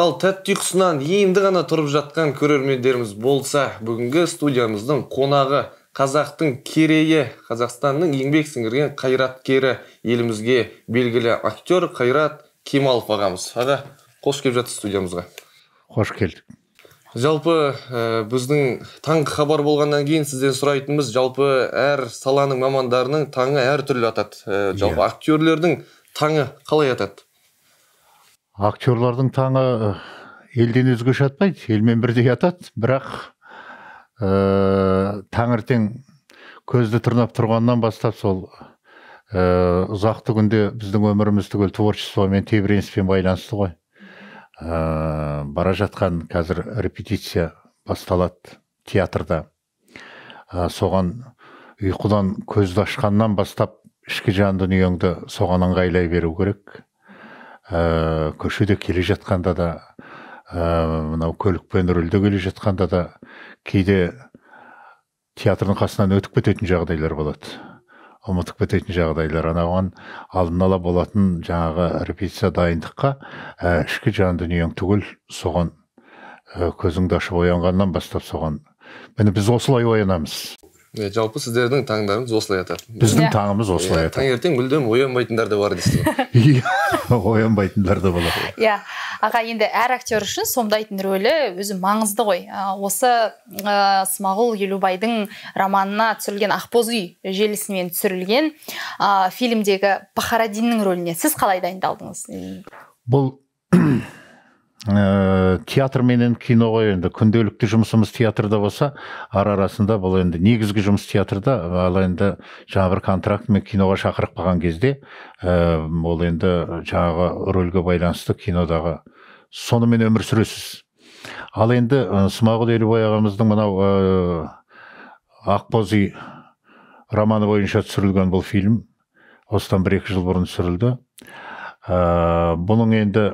ал тәтті ұйқысынан енді ғана тұрып жатқан көрермендеріміз болса бүгінгі студиямыздың қонағы қазақтың керейі қазақстанның еңбек сіңірген қайраткері елімізге белгілі актер қайрат кемалов ағамыз аға қош келіп жатсыз студиямызға қош келдік жалпы э, біздің таңғы хабар болғаннан кейін сізден сұрайтынымыз жалпы әр саланың мамандарының таңы әртүрлі атады ә, жалпы иә. актерлердің таңы қалай атады актерлардың таңы э, елден өзгеше атпайды елмен бірдей атады бірақ ә, таңертең көзді тырнап тұрғаннан бастап сол ә, ұзақты күнде біздің өміріміз түгел творчествомен тебіреніспен байланысты ғой ә, бара жатқан қазір репетиция басталады театрда ә, соған ұйқыдан көзді ашқаннан бастап ішкі жан дүниеңді соған ыңғайлай беру керек ә, көшеде келе жатқанда да э, мынау көлікпен рөлде келе жатқанда да кейде театрдың қасынан өтіп кететін жағдайлар болады ұмытып кететін жағдайлар анауған алдын ала болатын жаңағы репетиция дайындыққа ә, ішкі жан дүниең түгел соған ә, көзіңді ашып оянғаннан бастап соған міне біз осылай оянамыз иә жалпы сіздердің таңдарыңыз осылай атады біздің иә. таңымыз осылай атады таңертең мүлдем оянбайтындар да бар дейсіз ғой оянбайтындар да болады иә аға енді әр актер үшін сомдайтын рөлі өзі маңызды ғой ә, осы ыыы ә, смағұл елубайдың романына түсірілген ақбоз үй желісімен түсірілген фильмдегі пахарадиннің рөліне сіз қалай дайындалдыңыз бұл ә, театр менен кино ғой енді күнделікті жұмысымыз театрда болса ар арасында бұл енді негізгі жұмыс театрда ал енді жаңағы бір контрактмен киноға шақырып қалған кезде ә, ол енді жаңағы рөлге байланысты кинодағы сонымен өмір сүресіз ал енді ә, смағұл елубай ағамыздың мынау ә, ақбоз үй романы бойынша түсірілген бұл фильм осыдан бір екі жыл бұрын түсірілді ә, бұның енді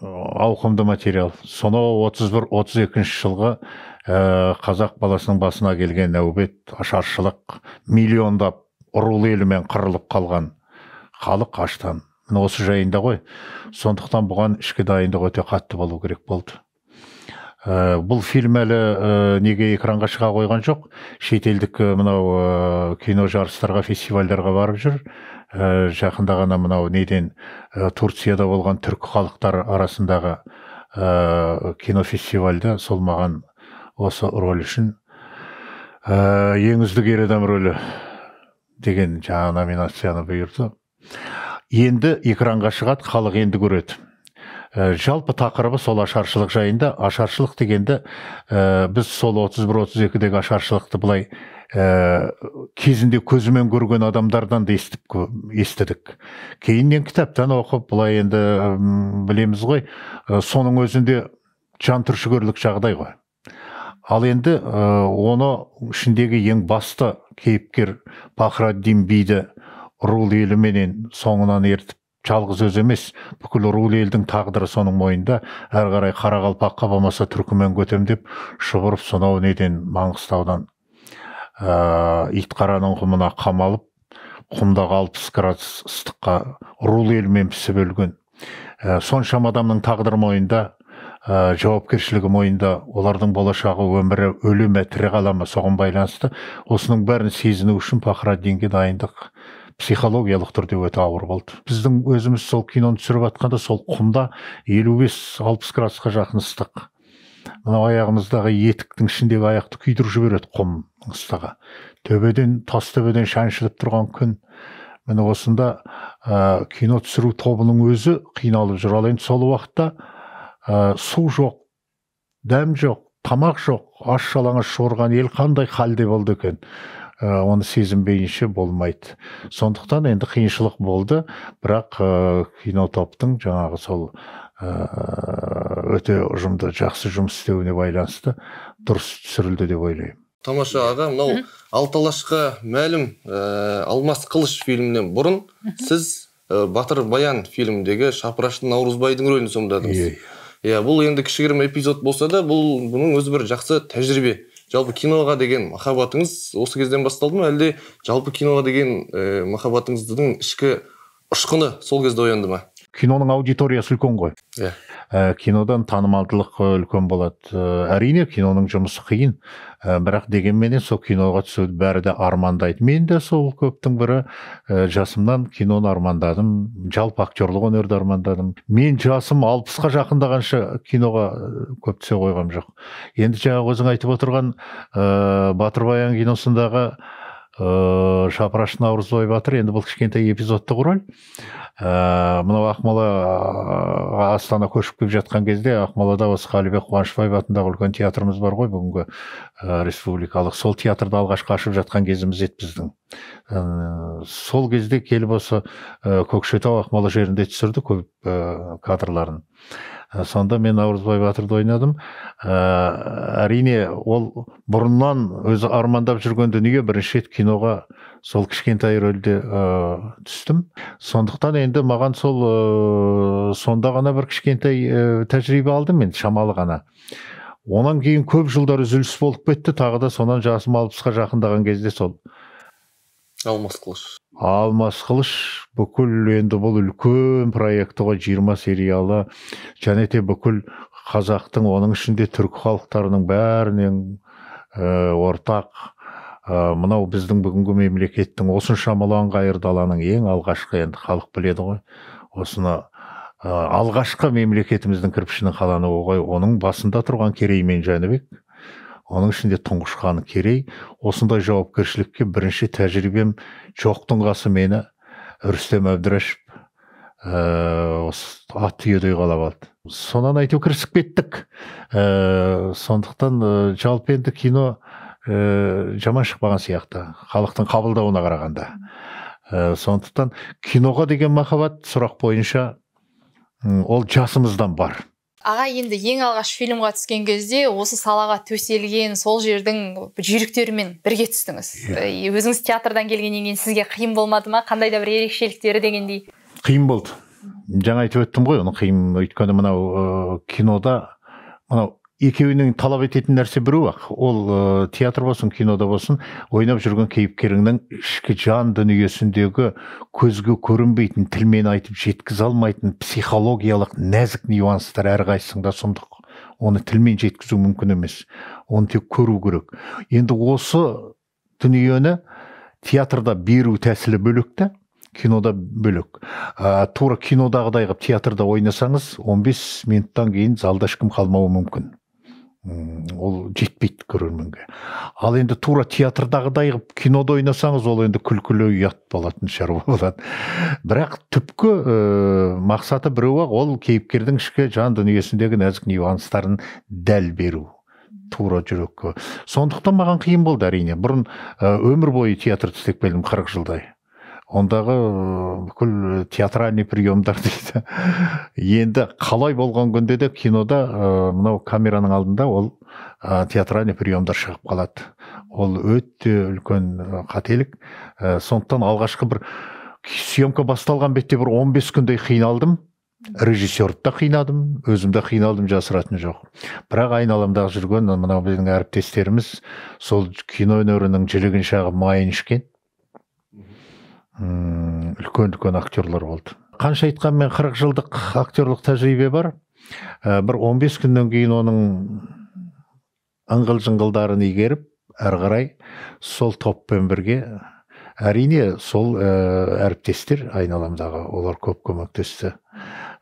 ауқымды материал сонау 31-32 жылғы ә, қазақ баласының басына келген нәубет ашаршылық миллиондап ұрулы елімен қырылып қалған халық аштан міне осы жайында ғой сондықтан бұған ішкі дайындық өте қатты болу керек болды ә, бұл фильм әлі ә, неге экранға шыға қойған жоқ шетелдік мынау ә, кино жарыстарға фестивальдарға барып жүр ә, жақында ғана мынау неден ә, турцияда болған түркі халықтар арасындағы ә, кинофестивальда сол маған осы рөл үшін ә, ең үздік ер адам рөлі деген жаңа номинацияны бұйырды енді экранға шығады халық енді көреді жалпы тақырыбы сол ашаршылық жайында ашаршылық дегенді ә, біз сол 31-32-дегі ашаршылықты былай ә, кезінде көзімен көрген адамдардан да естіп естідік кейіннен кітаптан оқып былай енді білеміз ғой соның өзінде жантүршігерлік жағдай ғой ал енді ә, оны ішіндегі ең басты кейіпкер пахраддин биді рул еліменен соңынан ертіп жалғыз өзі емес бүкіл Рул елдің тағдыры соның мойнында әрі қарай қарақалпаққа болмаса түркімен көтем деп шұбырып сонау неден маңғыстаудан ә, э, итқараның құмына қамалып құмдағы алпыс градус ыстыққа рул елмен пісіп өлген ә, э, соншама адамның тағдыры мойнында ә, жауапкершілігі мойында олардың болашағы өмірі өле ме тірі қала ма соған байланысты осының бәрін сезіну үшін пахраддинге дайындық психологиялық түрде өте ауыр болды біздің өзіміз сол киноны түсіріп жатқанда сол құмда елу бес алпыс градусқа жақын ыстық мынау аяғымыздағы етіктің ішіндегі аяқты күйдіріп жібереді құм ыстығы төбеден тас төбеден шаншылып тұрған күн міне осында ә, кино түсіру тобының өзі қиналып жүр ал енді сол уақытта ә, су жоқ дәм жоқ тамақ жоқ аш жалаңаш шорған ел қандай халде болды екен ә, оны сезінбейінше болмайды сондықтан енді қиыншылық болды бірақ ә, кинотоптың жаңағы сол Э, өте ұжымды жақсы жұмыс істеуіне байланысты дұрыс түсірілді деп ойлаймын тамаша аға мынау алашқа мәлім ә, алмас қылыш фильмінен бұрын сіз ә, батыр баян фильміндегі шапырашты наурызбайдың рөлін сомдадыңыз иә иә бұл енді кішігірім эпизод болса да бұл бұның өзі бір жақсы тәжірибе жалпы киноға деген махаббатыңыз осы кезден басталды ма әлде жалпы киноға деген ә, махаббатыңыздың ішкі ұшқыны сол кезде оянды ма киноның аудиториясы үлкен ғой иә ә, кинодан танымалдылық э, үлкен болады ә, әрине киноның жұмысы қиын ә, бірақ дегенменен сол киноға түсуді бәрі де армандайды мен де сол көптің бірі ә, жасымнан киноны армандадым жалпы актерлық өнерді армандадым мен жасым алпысқа жақындағанша киноға көп түсе қойғам жоқ енді жаңағы өзің айтып отырған ә, батыр киносындағы ыыы э, жапыраш наурызбай батыр енді бұл кішкентай эпизодтық роль э, ыыы мынау ақмола э, астана көшіп келіп жатқан кезде ақмолада осы қалибек қуанышбаев атындағы үлкен театрымыз бар ғой бүгінгі республикалық сол театрды алғаш ашып жатқан кезіміз еді біздің сол кезде келіп осы ә, көкшетау ақмола жерінде түсірді көп кадрларын Ә, сонда мен наурызбай батырды ойнадым ә, әрине ол бұрыннан өзі армандап жүрген дүние бірінші рет киноға сол кішкентай рөлде ә, түстім сондықтан енді маған сол ә, сонда ғана бір кішкентай ә, тәжірибе алдым мен шамалы ғана онан кейін көп жылдар үзіліс болып кетті тағы да сонан жасым алпысқа жақындаған кезде сол алмас қылыш алмас қылыш бүкіл енді бұл үлкен проекті ғой жиырма сериалы және де бүкіл қазақтың оның ішінде түркі халықтарының бәрінен ә, ортақ ә, мынау біздің бүгінгі мемлекеттің осыншама ұланғайыр даланың ең алғашқы енді халық біледі ғой осыны ә, алғашқы мемлекетіміздің кірпішінің қалануы ғой оның басында тұрған керей мен жәнібек оның ішінде тұңғыш хан керей осындай жауапкершілікке бірінші тәжірибем жоқтың қасы мені рүстем әбдірашев ә, ат түйедей қалап алды сонан әйтеуір кірісіп кеттік ә, сондықтан ә, жалпы енді кино ә, жаман шықпаған сияқты халықтың қабылдауына қарағанда ә, сондықтан киноға деген махаббат сұрақ бойынша ол жасымыздан бар аға енді ең алғаш фильмға түскен кезде осы салаға төселген сол жердің жүйріктерімен бірге түстіңіз иә. өзіңіз театрдан келгеннен кейін сізге қиын болмады ма қандай да бір ерекшеліктері дегендей қиын болды жаңа айтып өттім ғой оны қиын өйткені мынау ә, кинода мынау екеуінің талап ететін нәрсе біреу ақ ол э, театр болсын кинода болсын ойнап жүрген кейіпкеріңнің ішкі жан дүниесіндегі көзге көрінбейтін тілмен айтып жеткізе алмайтын психологиялық нәзік нюанстар әрқайсысыңда сұмдық оны тілмен жеткізу мүмкін емес оны тек көру керек енді осы дүниені театрда беру тәсілі бөлек та кинода бөлек ә, тура кинодағыдай қылып театрда ойнасаңыз 15 минуттан кейін залда ешкім қалмауы мүмкін ол жетпейді көрерменге ал енді тура театрдағыдай қылып кинода ойнасаңыз ол енді күлкілі ұят болатын шаруа болады бірақ түпкі ә, мақсаты біреу ақ ол кейіпкердің ішкі жан дүниесіндегі нәзік нюанстарын дәл беру тура жүрекке сондықтан маған қиын болды әрине бұрын э, өмір бойы театр істеп келдім қырық жылдай ондағы э, бүкіл э, театральный приемдар дейді енді қалай болған күнде де кинода э, мынау камераның алдында ол театральный приемдар шығып қалады ол өте үлкен қателік ә, сондықтан алғашқы бір съемка басталған бетте бір 15 күндей қиналдым режиссерді да қинадым өзімді қиналдым жасыратын жоқ бірақ айналамдағы жүрген мынау біздің әріптестеріміз сол кино өнерінің жілігін шағып майын ішкен үлкен үлкен актерлар болды қанша айтқанмен қырық жылдық актерлық тәжірибе бар ә, бір 15 күннен кейін оның ыңғыл жыңғылдарын игеріп әрі қарай сол топпен бірге әрине сол ә, әріптестер айналамдағы олар көп көмектесті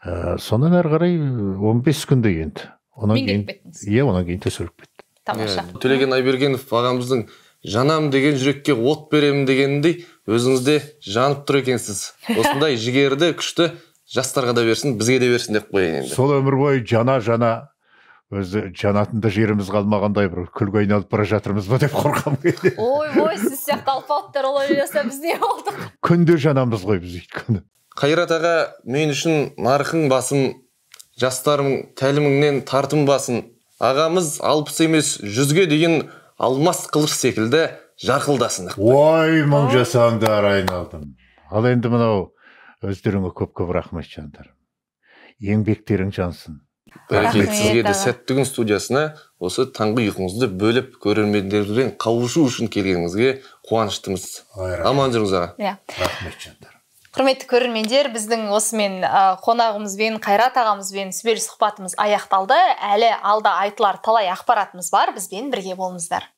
ә, сонан әрі қарай 15 күндей енді одан кейін иә одан кейін төселіп кетті тамаша иә, төлеген айбергенов ағамыздың жанам деген жүрекке от беремін дегендей өзіңізде жанып тұр екенсіз осындай жігерді күшті жастарға да берсін бізге де берсін деп қояйын енді сол өмір бойы жана жана өзі жанатын да жеріміз қалмағандай бір күлге айналып бара жатырмыз ба деп қорқамын кейде ойбой сіз сияқты алпауыттар олай ойласа біз не болдық күнде жанамыз ғой біз өйткені қайрат аға мен үшін нарқың басым жастарым тәліміңнен тартынбасын ағамыз алпыс емес жүзге дейін алмас қылыш секілді жарқылдасын ой мың жасаңдар айналдым ал енді мынау өздеріңе көп көп рахмет жандар еңбектерің жансын бәрекелді сізге де сәтті күн студиясына осы таңғы ұйқыңызды бөліп көрермендермен қауышу үшін келгеніңізге қуаныштымыз аман жүріңіз аға иә рахмет жандар құрметті көрермендер біздің осымен ә, қонағымызбен қайрат ағамызбен сүбелі сұхбатымыз аяқталды әлі алда айтылар талай ақпаратымыз бар бізбен бірге болыңыздар